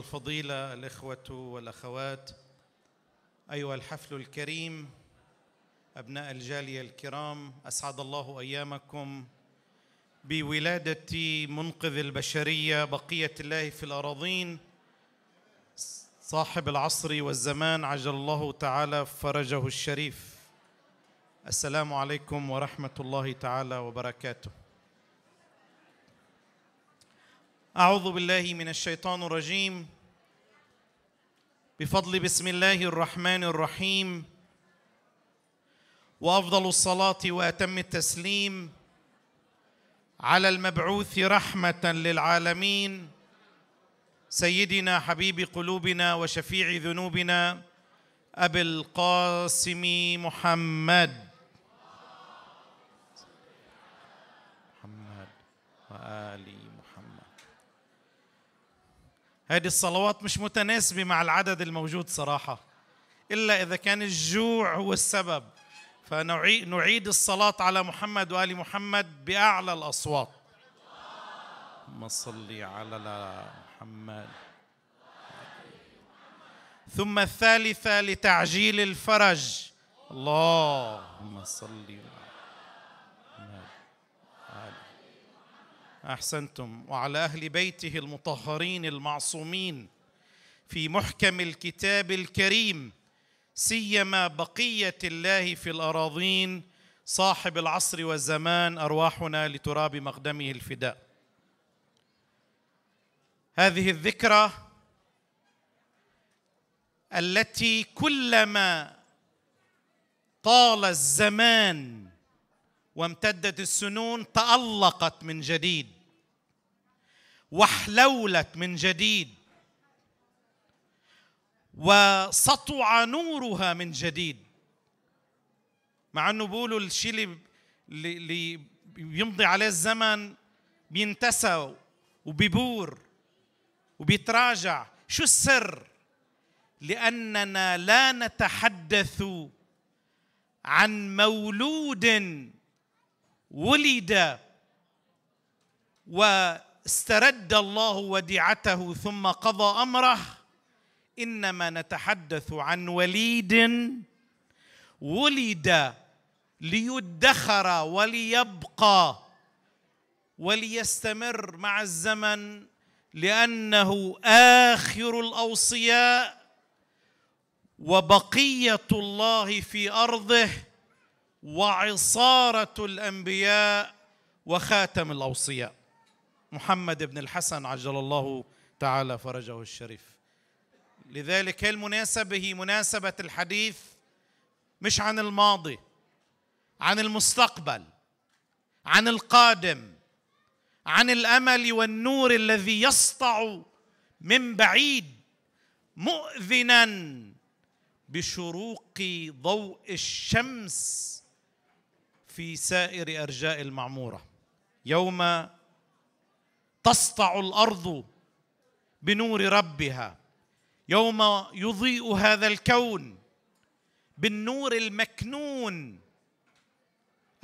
الفضيلة الإخوة والأخوات أيها الحفل الكريم أبناء الجالية الكرام أسعد الله أيامكم بولادة منقذ البشرية بقية الله في الأراضين صاحب العصر والزمان عجل الله تعالى فرجه الشريف السلام عليكم ورحمة الله تعالى وبركاته أعوذ بالله من الشيطان الرجيم بفضل بسم الله الرحمن الرحيم وأفضل الصلاة وأتم التسليم على المبعوث رحمة للعالمين سيدنا حبيب قلوبنا وشفيع ذنوبنا أبي القاسم محمد محمد وآلي هذه الصلوات مش متناسبة مع العدد الموجود صراحة إلا إذا كان الجوع هو السبب فنعيد الصلاة على محمد وآل محمد بأعلى الأصوات اللهم صل على محمد ثم الثالثة لتعجيل الفرج اللهم صل على احسنتم وعلى اهل بيته المطهرين المعصومين في محكم الكتاب الكريم سيما بقيه الله في الاراضين صاحب العصر والزمان ارواحنا لتراب مقدمه الفداء هذه الذكرى التي كلما طال الزمان وامتدت السنون تالقت من جديد واحلولت من جديد وسطع نورها من جديد مع انه بيقولوا الشيء اللي بيمضي عليه الزمن بينتسى وبيبور وبيتراجع شو السر لاننا لا نتحدث عن مولود ولد و استرد الله وديعته ثم قضى امره انما نتحدث عن وليد ولد ليدخر وليبقى وليستمر مع الزمن لانه اخر الاوصياء وبقيه الله في ارضه وعصاره الانبياء وخاتم الاوصياء محمد بن الحسن عجل الله تعالى فرجه الشريف لذلك هي المناسبة هي مناسبة الحديث مش عن الماضي عن المستقبل عن القادم عن الامل والنور الذي يسطع من بعيد مؤذنا بشروق ضوء الشمس في سائر ارجاء المعموره يوم تسطع الارض بنور ربها يوم يضيء هذا الكون بالنور المكنون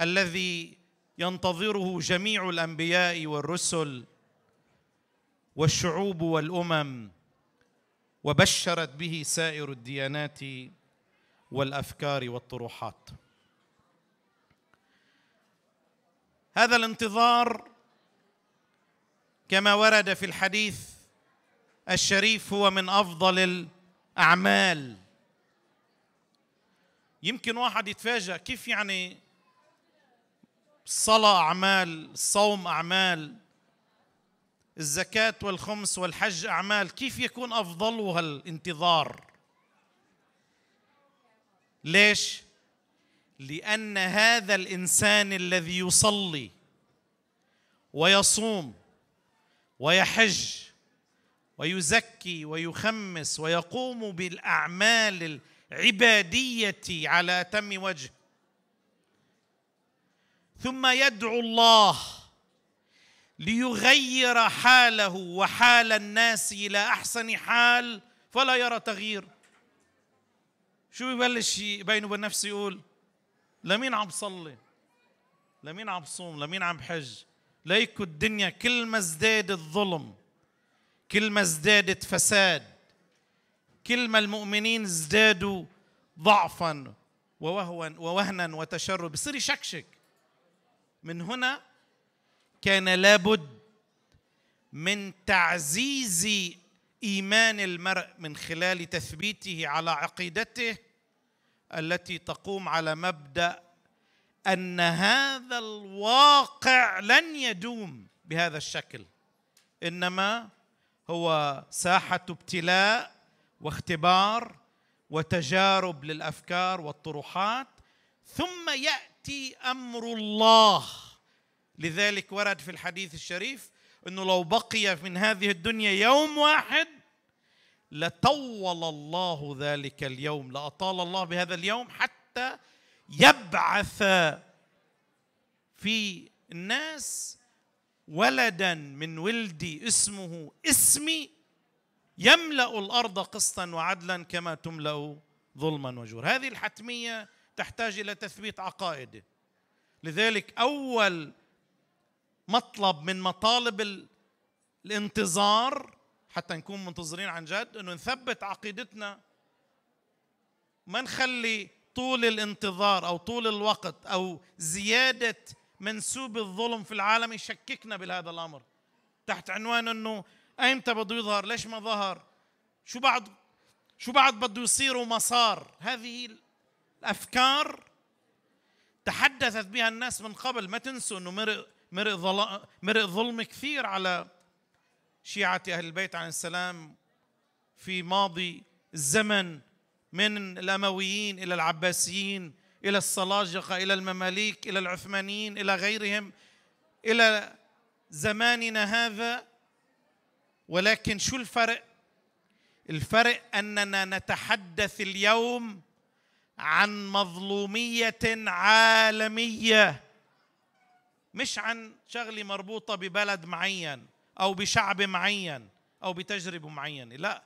الذي ينتظره جميع الانبياء والرسل والشعوب والامم وبشرت به سائر الديانات والافكار والطروحات هذا الانتظار كما ورد في الحديث الشريف هو من افضل الاعمال يمكن واحد يتفاجأ كيف يعني الصلاة أعمال الصوم أعمال الزكاة والخمس والحج أعمال كيف يكون أفضلها الانتظار ليش لأن هذا الإنسان الذي يصلي ويصوم ويحج ويزكي ويخمس ويقوم بالاعمال العباديه على اتم وجه ثم يدعو الله ليغير حاله وحال الناس الى احسن حال فلا يرى تغيير شو يبلش بينه وبين نفسه يقول لمين عم صلي لمين عم بصوم لمين عم بحج ليكو الدنيا كل ما ازدادت ظلم كل ما ازدادت فساد كل ما المؤمنين ازدادوا ضعفا ووهوا ووهنا وتشرد بصير يشكشك من هنا كان لابد من تعزيز ايمان المرء من خلال تثبيته على عقيدته التي تقوم على مبدا ان هذا الواقع لن يدوم بهذا الشكل انما هو ساحه ابتلاء واختبار وتجارب للافكار والطروحات ثم ياتي امر الله لذلك ورد في الحديث الشريف انه لو بقي من هذه الدنيا يوم واحد لطول الله ذلك اليوم لاطال الله بهذا اليوم حتى يبعث في الناس ولدا من ولدي اسمه اسمي يملا الارض قسطا وعدلا كما تملا ظلما وجورا هذه الحتميه تحتاج الى تثبيت عقائده لذلك اول مطلب من مطالب الانتظار حتى نكون منتظرين عن جد انه نثبت عقيدتنا ما نخلي طول الانتظار او طول الوقت او زياده منسوب الظلم في العالم يشككنا بهذا الامر تحت عنوان انه ايمتى بده يظهر ليش ما ظهر شو بعد شو بعد بده يصير وما صار هذه الافكار تحدثت بها الناس من قبل ما تنسوا انه مرق مرق, ظل... مرئ ظلم كثير على شيعه اهل البيت عليه السلام في ماضي الزمن من الامويين الى العباسيين الى السلاجقه الى المماليك الى العثمانيين الى غيرهم الى زماننا هذا ولكن شو الفرق الفرق اننا نتحدث اليوم عن مظلوميه عالميه مش عن شغله مربوطه ببلد معين او بشعب معين او بتجربه معينه لا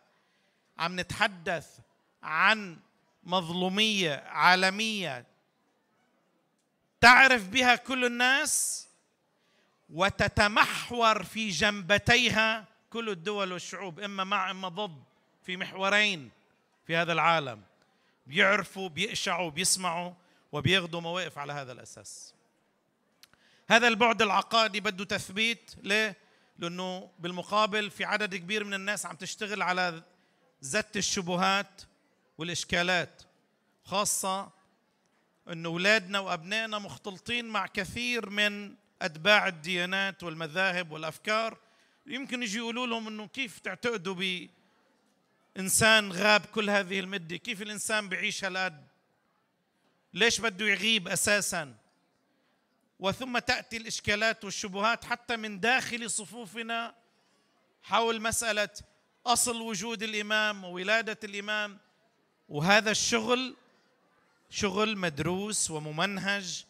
عم نتحدث عن مظلوميه عالميه تعرف بها كل الناس وتتمحور في جنبتيها كل الدول والشعوب اما مع اما ضد في محورين في هذا العالم بيعرفوا بيقشعوا بيسمعوا وبياخذوا مواقف على هذا الاساس هذا البعد العقائدي بده تثبيت ليه لانه بالمقابل في عدد كبير من الناس عم تشتغل على زت الشبهات والإشكالات خاصة أن أولادنا وأبنائنا مختلطين مع كثير من أتباع الديانات والمذاهب والأفكار يمكن يجي يقولوا لهم أنه كيف تعتقدوا بإنسان غاب كل هذه المدة كيف الإنسان بيعيش هالقد ليش بده يغيب أساساً وثم تاتي الاشكالات والشبهات حتى من داخل صفوفنا حول مساله اصل وجود الامام وولاده الامام وهذا الشغل شغل مدروس وممنهج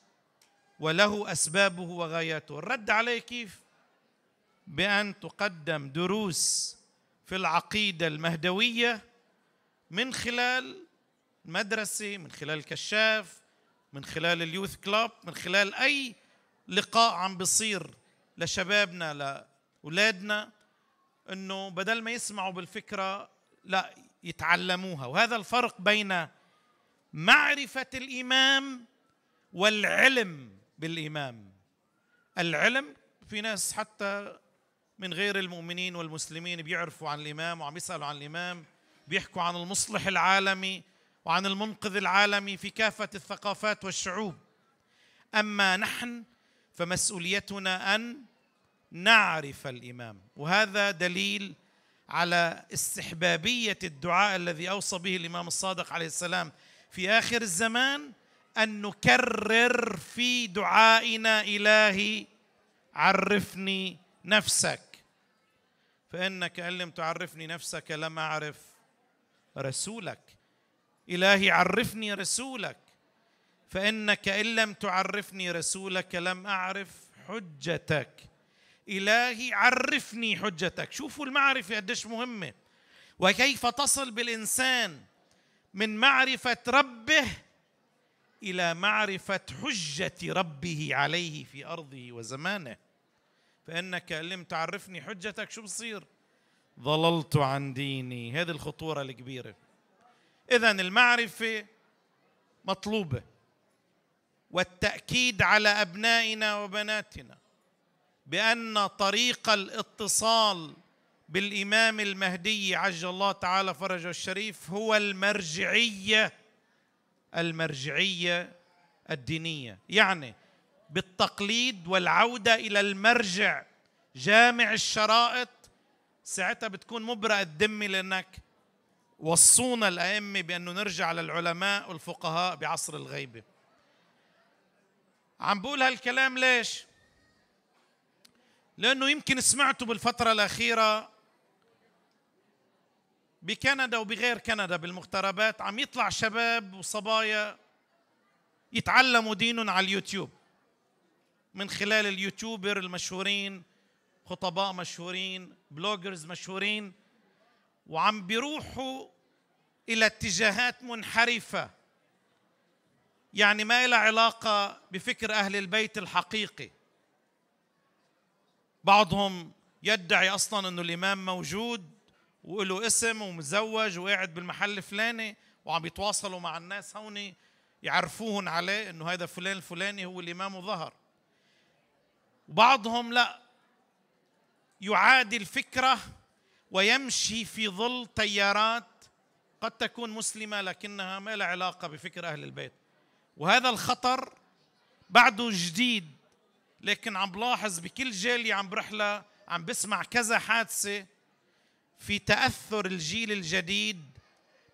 وله اسبابه وغاياته الرد عليه كيف بان تقدم دروس في العقيده المهدويه من خلال مدرسه من خلال الكشاف، من خلال اليوث كلاب من خلال اي لقاء عم بصير لشبابنا لاولادنا انه بدل ما يسمعوا بالفكره لا يتعلموها وهذا الفرق بين معرفه الامام والعلم بالامام العلم في ناس حتى من غير المؤمنين والمسلمين بيعرفوا عن الامام وعم يسالوا عن الامام بيحكوا عن المصلح العالمي وعن المنقذ العالمي في كافه الثقافات والشعوب اما نحن فمسؤوليتنا ان نعرف الامام وهذا دليل على استحبابيه الدعاء الذي اوصى به الامام الصادق عليه السلام في اخر الزمان ان نكرر في دعائنا الهي عرفني نفسك فانك ان لم تعرفني نفسك لم اعرف رسولك الهي عرفني رسولك فانك ان لم تعرفني رسولك لم اعرف حجتك إلهي عرفني حجتك شوفوا المعرفة قديش مهمة وكيف تصل بالإنسان من معرفة ربه إلى معرفة حجة ربه عليه في أرضه وزمانه فإنك لم تعرفني حجتك شو بصير ضللت عن ديني هذه الخطورة الكبيرة إذا المعرفة مطلوبة والتأكيد على أبنائنا وبناتنا بان طريق الاتصال بالامام المهدي عجل الله تعالى فرجه الشريف هو المرجعيه المرجعيه الدينيه يعني بالتقليد والعوده الى المرجع جامع الشرائط ساعتها بتكون مبرأ الذمه لانك وصونا الائمه بانه نرجع للعلماء والفقهاء بعصر الغيبه عم بقول هالكلام ليش لأنه يمكن سمعتوا بالفترة الأخيرة بكندا وبغير كندا بالمغتربات عم يطلع شباب وصبايا يتعلموا دينهم على اليوتيوب من خلال اليوتيوبر المشهورين خطباء مشهورين بلوجرز مشهورين وعم بيروحوا الى اتجاهات منحرفه يعني ما لها علاقه بفكر اهل البيت الحقيقي بعضهم يدعي اصلا انه الامام موجود وله اسم ومتزوج وقاعد بالمحل الفلاني وعم يتواصلوا مع الناس هون يعرفوهن عليه انه هذا فلان الفلاني هو الامام وظهر وبعضهم لا يعادي الفكره ويمشي في ظل تيارات قد تكون مسلمه لكنها ما لها علاقه بفكر اهل البيت وهذا الخطر بعده جديد لكن عم بلاحظ بكل جالية عم برحلة عم بسمع كذا حادثة في تأثر الجيل الجديد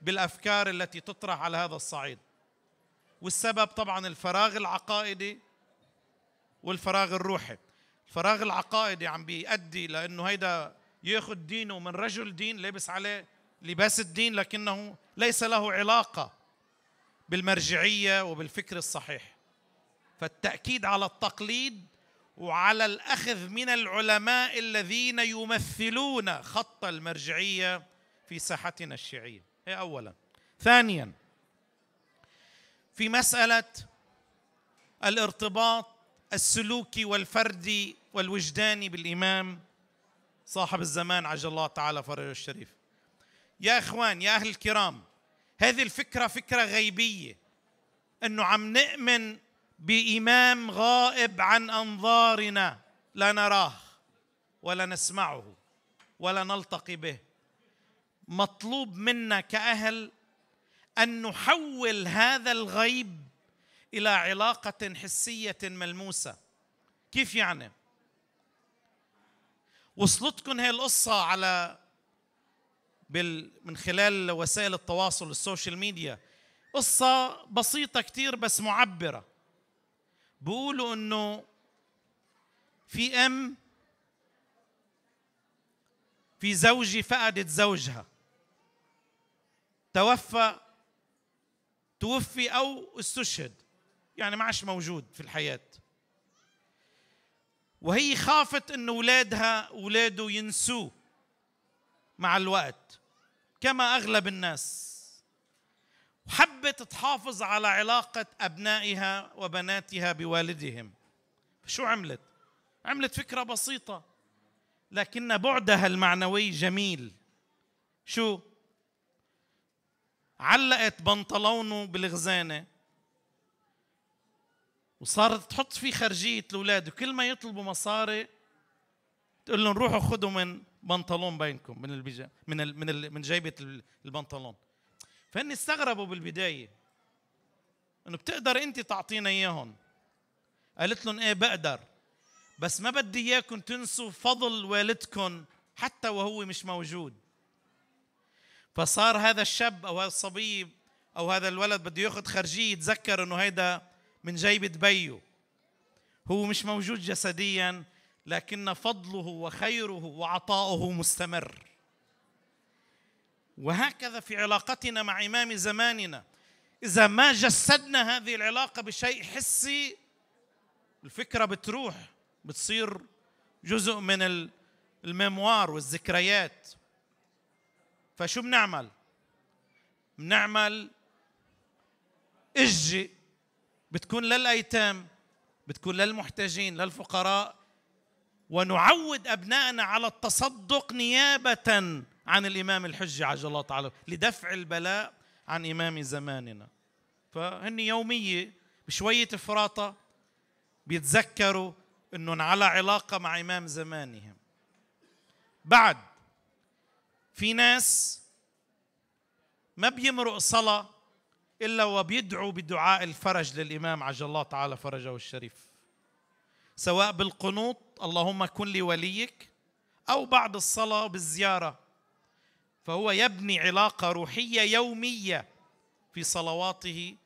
بالأفكار التي تطرح على هذا الصعيد والسبب طبعا الفراغ العقائدي والفراغ الروحي الفراغ العقائدي عم بيؤدي لأنه هيدا ياخذ دينه من رجل دين لابس عليه لباس الدين لكنه ليس له علاقة بالمرجعية وبالفكر الصحيح فالتأكيد على التقليد وعلى الاخذ من العلماء الذين يمثلون خط المرجعيه في ساحتنا الشيعيه هي اولا ثانيا في مساله الارتباط السلوكي والفردي والوجداني بالامام صاحب الزمان عجل الله تعالى فرجه الشريف يا اخوان يا اهل الكرام هذه الفكره فكره غيبيه انه عم نؤمن بامام غائب عن انظارنا لا نراه ولا نسمعه ولا نلتقي به مطلوب منا كاهل ان نحول هذا الغيب الى علاقه حسيه ملموسه كيف يعني وصلتكم هي القصه على بال من خلال وسائل التواصل السوشيال ميديا قصه بسيطه كتير بس معبره بيقولوا انه في ام في زوجي فقدت زوجها توفى توفي او استشهد يعني ما عادش موجود في الحياه وهي خافت ان اولادها اولاده ينسوه مع الوقت كما اغلب الناس وحبت تحافظ على علاقة أبنائها وبناتها بوالدهم شو عملت؟ عملت فكرة بسيطة لكن بعدها المعنوي جميل شو؟ علقت بنطلونه بالغزانة وصارت تحط فيه خرجية الأولاد وكل ما يطلبوا مصاري تقول لهم روحوا خذوا من بنطلون بينكم من البيجا من من جيبة البنطلون فهن استغربوا بالبداية انه بتقدر انت تعطينا اياهم قالت لهم ايه بقدر بس ما بدي اياكم تنسوا فضل والدكم حتى وهو مش موجود فصار هذا الشاب او هذا الصبي او هذا الولد بده ياخذ خرجيه يتذكر انه هيدا من جيبة بيه هو مش موجود جسديا لكن فضله وخيره وعطاؤه مستمر وهكذا في علاقتنا مع إمام زماننا إذا ما جسدنا هذه العلاقة بشيء حسي الفكرة بتروح بتصير جزء من الميموار والذكريات فشو بنعمل؟ بنعمل إجي بتكون للأيتام بتكون للمحتاجين للفقراء ونعود أبنائنا على التصدق نيابة عن الإمام الحج عجل الله تعالى لدفع البلاء عن إمام زماننا فهن يومية بشوية فراطه بيتذكروا أنهم على علاقة مع إمام زمانهم بعد في ناس ما بيمرق صلاة إلا وبيدعوا بدعاء الفرج للإمام عجل الله تعالى فرجه الشريف سواء بالقنوط اللهم كن لي وليك أو بعد الصلاة بالزيارة فهو يبني علاقه روحيه يوميه في صلواته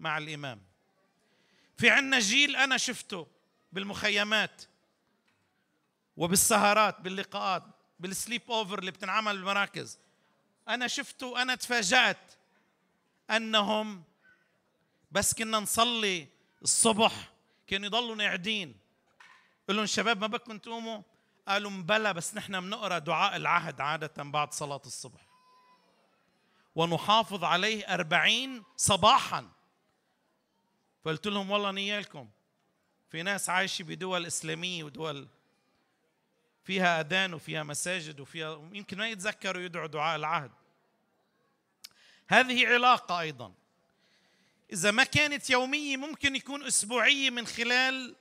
مع الامام في عندنا جيل انا شفته بالمخيمات وبالسهرات باللقاءات بالسليب اوفر اللي بتنعمل بالمراكز انا شفته وانا تفاجات انهم بس كنا نصلي الصبح كانوا يضلوا قاعدين قل لهم شباب ما بدكم تقوموا قالوا مبلى بس نحن بنقرا دعاء العهد عادة بعد صلاة الصبح ونحافظ عليه أربعين صباحا فقلت لهم والله نيالكم في ناس عايشة بدول إسلامية ودول فيها أذان وفيها مساجد وفيها يمكن ما يتذكروا يدعوا دعاء العهد هذه علاقة أيضا إذا ما كانت يومية ممكن يكون أسبوعية من خلال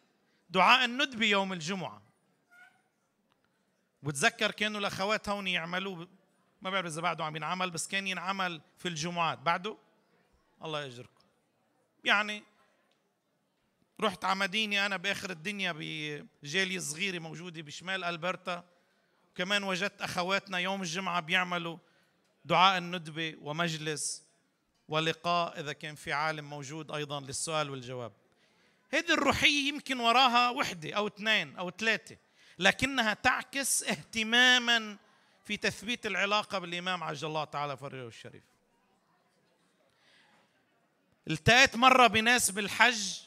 دعاء الندبة يوم الجمعة وتذكر كانوا الاخوات هون يعملوه ما بعرف اذا بعده عم ينعمل بس كان ينعمل في الجمعات بعده الله ياجركم يعني رحت على مدينه انا باخر الدنيا بجاليه صغيره موجوده بشمال البرتا وكمان وجدت اخواتنا يوم الجمعه بيعملوا دعاء الندبه ومجلس ولقاء اذا كان في عالم موجود ايضا للسؤال والجواب هذه الروحيه يمكن وراها وحده او اثنين او ثلاثه لكنها تعكس اهتماما في تثبيت العلاقه بالامام عجل الله تعالى فرجه الشريف. التقيت مره بناس بالحج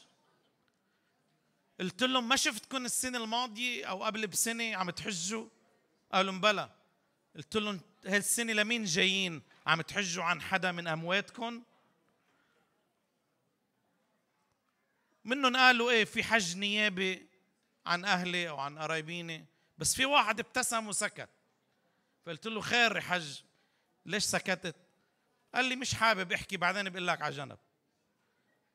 قلت لهم ما شفتكم السنه الماضيه او قبل بسنه عم تحجوا؟ قالوا بلى. قلت لهم هالسنه لمين جايين؟ عم تحجوا عن حدا من امواتكم؟ منهم قالوا ايه في حج نيابي عن اهلي او عن قرايبيني بس في واحد ابتسم وسكت فقلت له خير يا حج ليش سكتت قال لي مش حابب احكي بعدين بقول لك على جنب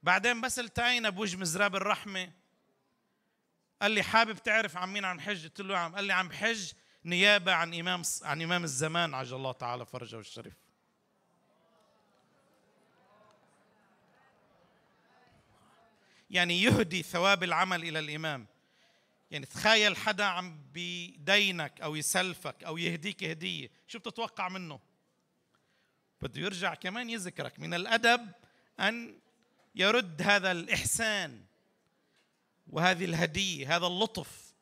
بعدين بس التقينا بوجه مزراب الرحمه قال لي حابب تعرف عن مين عم حج قلت له عم قال لي عم حج نيابه عن امام عن امام الزمان عجل الله تعالى فرجه الشريف يعني يهدي ثواب العمل الى الامام يعني تخيل حدا عم بدينك او يسلفك او يهديك هديه شو بتتوقع منه بده يرجع كمان يذكرك من الادب ان يرد هذا الاحسان وهذه الهديه هذا اللطف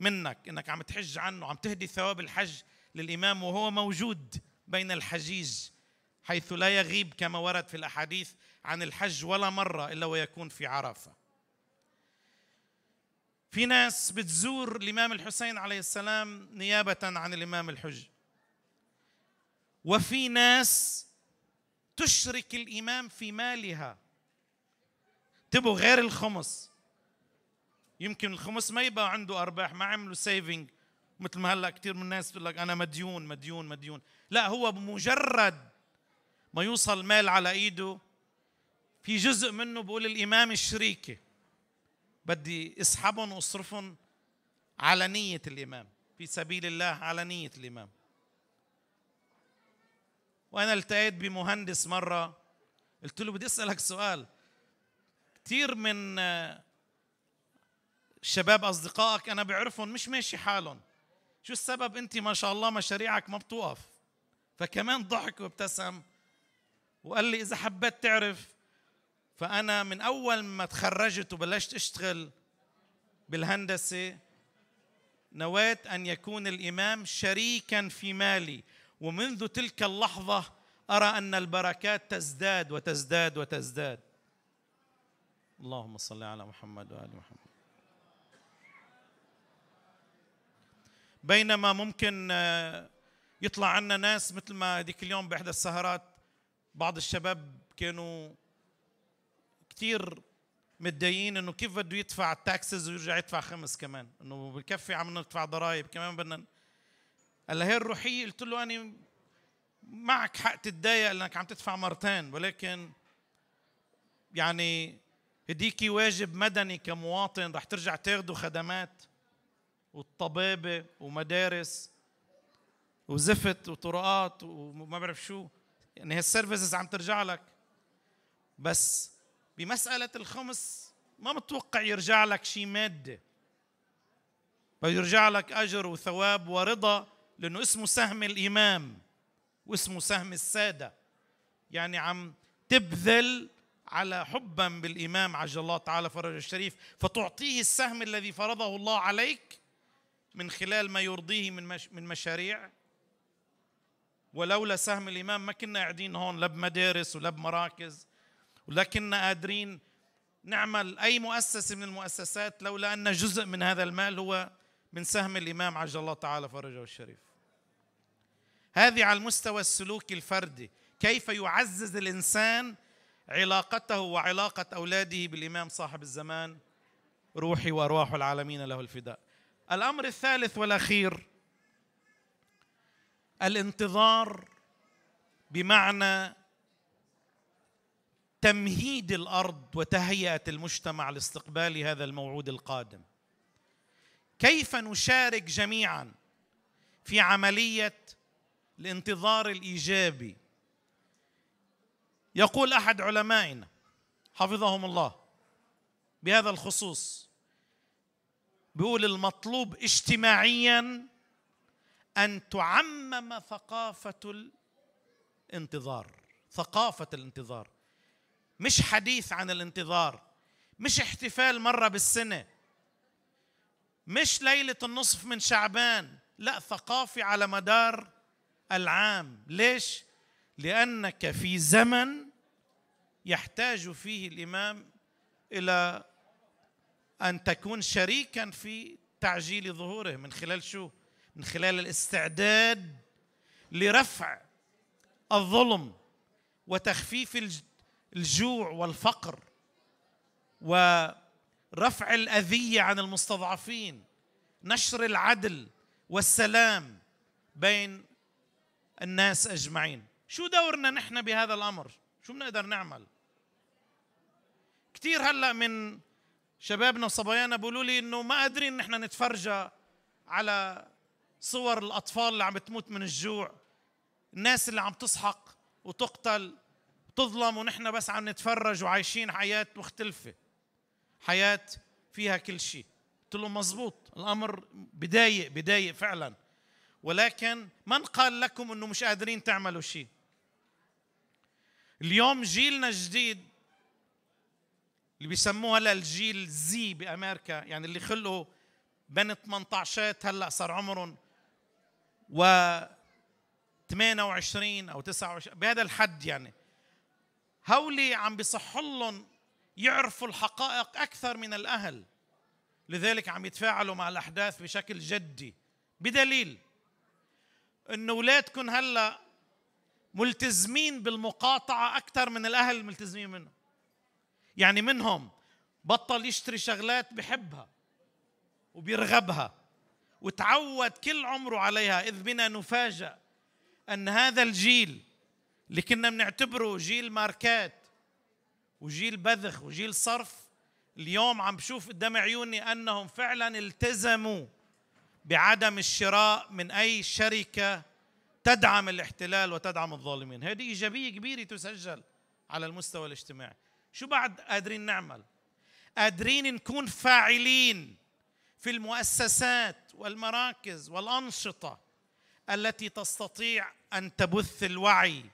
منك انك عم تحج عنه عم تهدي ثواب الحج للامام وهو موجود بين الحجيج حيث لا يغيب كما ورد في الاحاديث عن الحج ولا مره الا ويكون في عرفه في ناس بتزور الإمام الحسين عليه السلام نيابة عن الإمام الحج وفي ناس تشرك الإمام في مالها انتبهوا غير الخمس يمكن الخمس ما يبقى عنده أرباح ما عملوا سيفنج مثل ما هلا كثير من الناس بتقول لك أنا مديون مديون مديون لا هو بمجرد ما يوصل مال على إيده في جزء منه بقول الإمام الشريكه بدي اسحبهم واصرفهم على نية الإمام في سبيل الله على نية الإمام وأنا التقيت بمهندس مرة قلت له بدي أسألك سؤال كثير من آه، شباب أصدقائك أنا بعرفهم مش ماشي حالهم شو السبب أنت ما شاء الله مشاريعك ما بتوقف فكمان ضحك وابتسم وقال لي إذا حبيت تعرف فأنا من أول ما تخرجت وبلشت أشتغل بالهندسة نويت أن يكون الإمام شريكا في مالي ومنذ تلك اللحظة أرى أن البركات تزداد وتزداد وتزداد اللهم صل على محمد وآل محمد بينما ممكن آه، يطلع عنا ناس مثل ما ذيك اليوم بإحدى السهرات بعض الشباب كانوا كثير متضايقين انه كيف بده يدفع التاكسز ويرجع يدفع خمس كمان انه بكفي عم ندفع ضرائب كمان بدنا قال هي الروحيه قلت له انا معك حق تتضايق لانك عم تدفع مرتين ولكن يعني هديكي واجب مدني كمواطن رح ترجع تاخذوا خدمات والطبابه ومدارس وزفت وطرقات وما بعرف شو يعني هالسيرفيسز عم ترجع لك بس بمسألة الخمس ما متوقع يرجع لك شيء مادة بيرجع لك أجر وثواب ورضا لأنه اسمه سهم الإمام واسمه سهم السادة يعني عم تبذل على حبا بالإمام عجل الله تعالى فرج الشريف فتعطيه السهم الذي فرضه الله عليك من خلال ما يرضيه من من مشاريع ولولا سهم الإمام ما كنا قاعدين هون لا بمدارس ولا بمراكز ولكننا قادرين نعمل أي مؤسسة من المؤسسات لولا أن جزء من هذا المال هو من سهم الإمام عجل الله تعالى فرجه الشريف هذه على المستوى السلوكي الفردي كيف يعزز الإنسان علاقته وعلاقة أولاده بالإمام صاحب الزمان روحي وأرواح العالمين له الفداء الأمر الثالث والأخير الانتظار بمعنى تمهيد الارض وتهيئه المجتمع لاستقبال هذا الموعود القادم كيف نشارك جميعا في عمليه الانتظار الايجابي يقول احد علمائنا حفظهم الله بهذا الخصوص بيقول المطلوب اجتماعيا ان تعمم ثقافه الانتظار ثقافه الانتظار مش حديث عن الانتظار مش احتفال مرة بالسنة مش ليلة النصف من شعبان لا ثقافة على مدار العام ليش؟ لأنك في زمن يحتاج فيه الإمام إلى أن تكون شريكا في تعجيل ظهوره من خلال شو؟ من خلال الاستعداد لرفع الظلم وتخفيف الجوع والفقر ورفع الاذيه عن المستضعفين نشر العدل والسلام بين الناس اجمعين شو دورنا نحن بهذا الامر شو بنقدر نعمل كثير هلا من شبابنا وصبايانا بيقولوا لي انه ما قادرين نحن نتفرجى على صور الاطفال اللي عم بتموت من الجوع الناس اللي عم تسحق وتقتل تظلم ونحن بس عم نتفرج وعايشين حياة مختلفة حياة فيها كل شيء قلت له مزبوط الأمر بدايق بدايق فعلا ولكن من قال لكم أنه مش قادرين تعملوا شيء اليوم جيلنا الجديد اللي بيسموه هلا الجيل زي بامريكا يعني اللي خلقوا بين 18 هلا صار عمرهم و 28 او 29 بهذا الحد يعني هولي عم بيصح لهم يعرفوا الحقائق اكثر من الاهل لذلك عم يتفاعلوا مع الاحداث بشكل جدي بدليل انه اولادكم هلا ملتزمين بالمقاطعه اكثر من الاهل ملتزمين منهم يعني منهم بطل يشتري شغلات بحبها وبيرغبها وتعود كل عمره عليها اذ بنا نفاجأ ان هذا الجيل اللي كنا بنعتبره جيل ماركات وجيل بذخ وجيل صرف اليوم عم بشوف قدام عيوني انهم فعلا التزموا بعدم الشراء من اي شركه تدعم الاحتلال وتدعم الظالمين هذه ايجابيه كبيره تسجل على المستوى الاجتماعي شو بعد قادرين نعمل قادرين نكون فاعلين في المؤسسات والمراكز والانشطه التي تستطيع ان تبث الوعي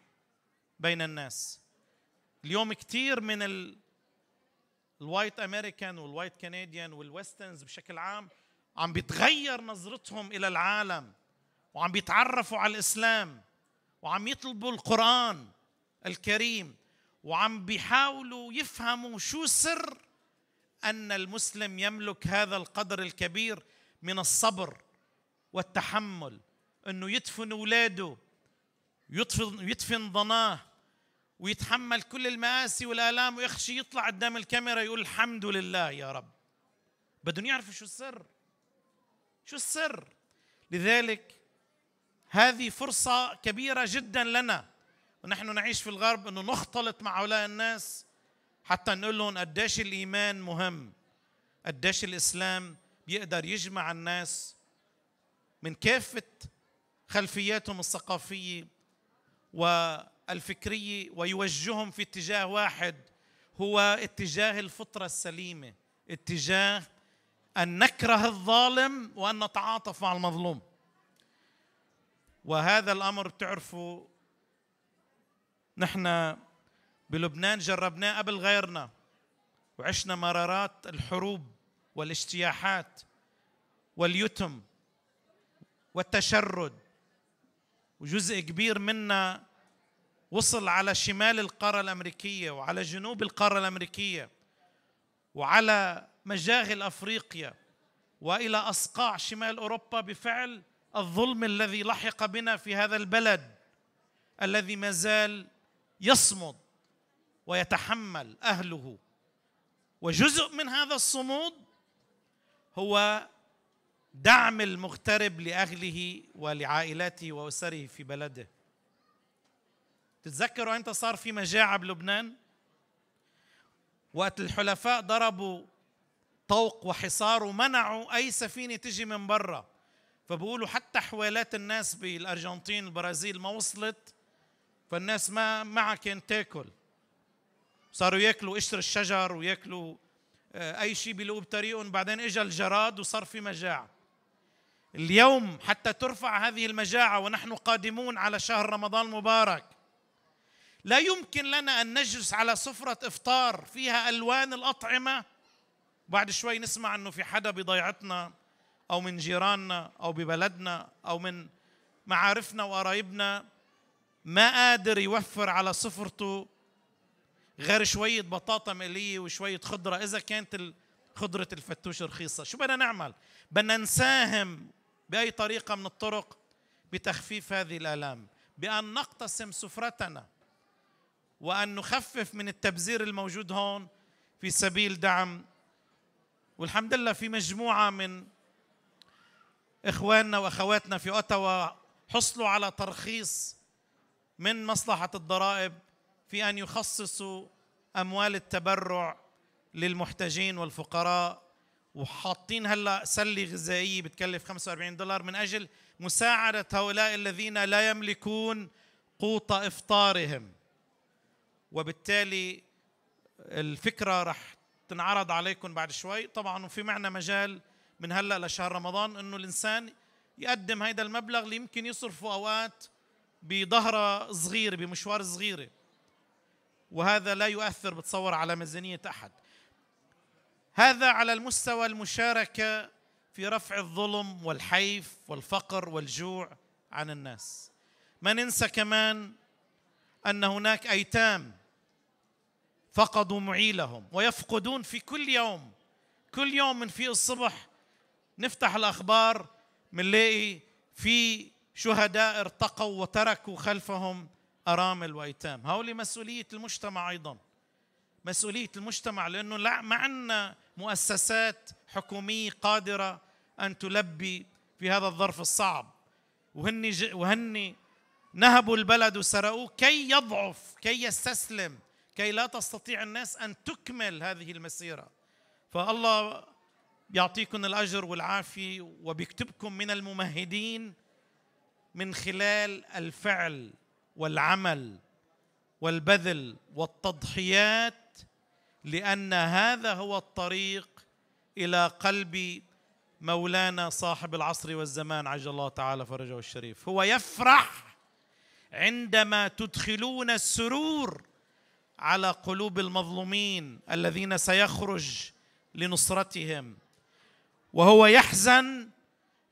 بين الناس اليوم كثير من الوايت امريكان والوايت كنديان والويسترنز بشكل عام عم بيتغير نظرتهم الى العالم وعم بيتعرفوا على الاسلام وعم يطلبوا القران الكريم وعم بيحاولوا يفهموا شو سر ان المسلم يملك هذا القدر الكبير من الصبر والتحمل انه يدفن اولاده يدفن يدفن ضناه ويتحمل كل المآسي والآلام ويخشي يطلع قدام الكاميرا يقول الحمد لله يا رب بدهم يعرفوا شو السر شو السر لذلك هذه فرصة كبيرة جدا لنا ونحن نعيش في الغرب انه نختلط مع هؤلاء الناس حتى نقول لهم قديش الايمان مهم قديش الاسلام بيقدر يجمع الناس من كافة خلفياتهم الثقافية والفكري ويوجههم في اتجاه واحد هو اتجاه الفطره السليمه اتجاه ان نكره الظالم وان نتعاطف مع المظلوم وهذا الامر بتعرفوا نحن بلبنان جربناه قبل غيرنا وعشنا مرارات الحروب والاجتياحات واليتم والتشرد وجزء كبير منا وصل على شمال القارة الأمريكية وعلى جنوب القارة الأمريكية وعلى مجاغل أفريقيا وإلى أصقاع شمال أوروبا بفعل الظلم الذي لحق بنا في هذا البلد الذي ما زال يصمد ويتحمل أهله وجزء من هذا الصمود هو دعم المغترب لأهله ولعائلته وأسره في بلده تتذكروا أنت صار في مجاعة بلبنان وقت الحلفاء ضربوا طوق وحصار ومنعوا أي سفينة تجي من برا فبقولوا حتى حوالات الناس بالأرجنتين البرازيل ما وصلت فالناس ما معها كان تاكل صاروا ياكلوا قشر الشجر وياكلوا آه، اي شيء بيلاقوه بطريقهم بعدين اجى الجراد وصار في مجاعه اليوم حتى ترفع هذه المجاعه ونحن قادمون على شهر رمضان المبارك لا يمكن لنا ان نجلس على سفره افطار فيها الوان الاطعمه بعد شوي نسمع انه في حدا بضيعتنا او من جيراننا او ببلدنا او من معارفنا وقرايبنا ما قادر يوفر على سفرته غير شوية بطاطا مقلية وشوية خضرة إذا كانت خضرة الفتوش رخيصة شو بدنا نعمل؟ بدنا نساهم باي طريقه من الطرق بتخفيف هذه الالام بان نقتسم سفرتنا وان نخفف من التبذير الموجود هون في سبيل دعم والحمد لله في مجموعه من اخواننا واخواتنا في اوتاوا حصلوا على ترخيص من مصلحه الضرائب في ان يخصصوا اموال التبرع للمحتاجين والفقراء وحاطين هلا سله غذائيه بتكلف 45 دولار من اجل مساعده هؤلاء الذين لا يملكون قوت افطارهم وبالتالي الفكره رح تنعرض عليكم بعد شوي طبعا وفي معنا مجال من هلا لشهر رمضان انه الانسان يقدم هيدا المبلغ اللي يمكن يصرفه اوقات بظهره صغيره بمشوار صغيره وهذا لا يؤثر بتصور على ميزانيه احد هذا على المستوى المشاركه في رفع الظلم والحيف والفقر والجوع عن الناس ما ننسى كمان ان هناك ايتام فقدوا معيلهم ويفقدون في كل يوم كل يوم من في الصبح نفتح الاخبار بنلاقي في شهداء ارتقوا وتركوا خلفهم ارامل وايتام هؤلاء مسؤوليه المجتمع ايضا مسؤوليه المجتمع لانه لا ما عندنا مؤسسات حكوميه قادره ان تلبي في هذا الظرف الصعب وهن وهن نهبوا البلد وسرقوه كي يضعف كي يستسلم كي لا تستطيع الناس ان تكمل هذه المسيره فالله يعطيكم الاجر والعافيه وبيكتبكم من الممهدين من خلال الفعل والعمل والبذل والتضحيات لان هذا هو الطريق الى قلب مولانا صاحب العصر والزمان عجل الله تعالى فرجه الشريف هو يفرح عندما تدخلون السرور على قلوب المظلومين الذين سيخرج لنصرتهم وهو يحزن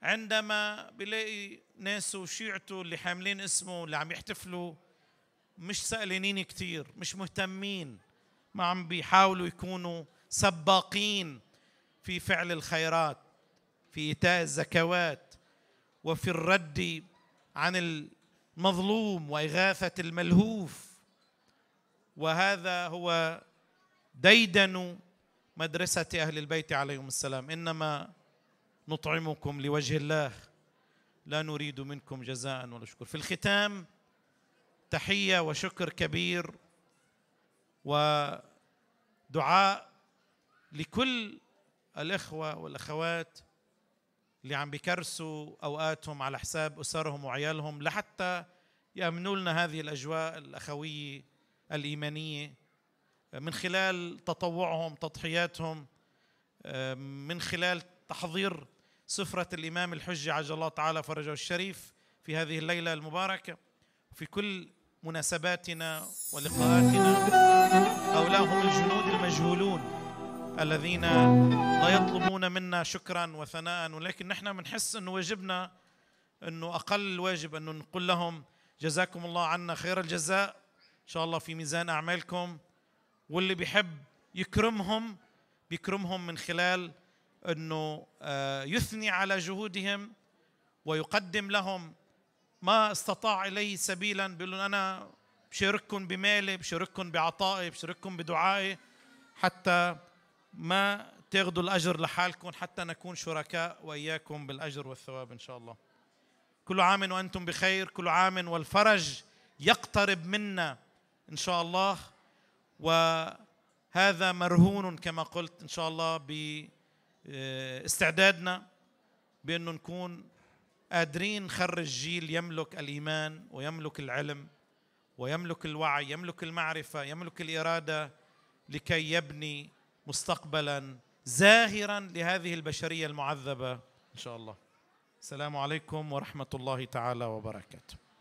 عندما بلاقي ناس وشيعته اللي حاملين اسمه اللي عم يحتفلوا مش سألينين كتير مش مهتمين ما عم بيحاولوا يكونوا سباقين في فعل الخيرات في ايتاء الزكوات وفي الرد عن المظلوم واغاثه الملهوف وهذا هو ديدن مدرسه اهل البيت عليهم السلام انما نطعمكم لوجه الله لا نريد منكم جزاء ولا شكر في الختام تحيه وشكر كبير ودعاء لكل الاخوه والاخوات اللي عم بيكرسوا اوقاتهم على حساب اسرهم وعيالهم لحتى يامنوا لنا هذه الاجواء الاخويه الايمانيه من خلال تطوعهم تضحياتهم من خلال تحضير سفرة الإمام الحجة عجل الله تعالى فرجه الشريف في هذه الليلة المباركة في كل مناسباتنا ولقاءاتنا هؤلاء هم الجنود المجهولون الذين لا يطلبون منا شكرا وثناء ولكن نحن بنحس انه واجبنا انه اقل واجب انه نقول لهم جزاكم الله عنا خير الجزاء ان شاء الله في ميزان اعمالكم واللي بيحب يكرمهم بيكرمهم من خلال انه آه، يثني على جهودهم ويقدم لهم ما استطاع اليه سبيلا بيقول انا بشارككم بمالي بشارككم بعطائي بشارككم بدعائي حتى ما تاخذوا الاجر لحالكم حتى نكون شركاء واياكم بالاجر والثواب ان شاء الله كل عام وانتم بخير كل عام والفرج يقترب منا ان شاء الله وهذا مرهون كما قلت ان شاء الله باستعدادنا بانه نكون قادرين نخرج جيل يملك الايمان ويملك العلم ويملك الوعي يملك المعرفه يملك الاراده لكي يبني مستقبلا زاهرا لهذه البشريه المعذبه ان شاء الله السلام عليكم ورحمه الله تعالى وبركاته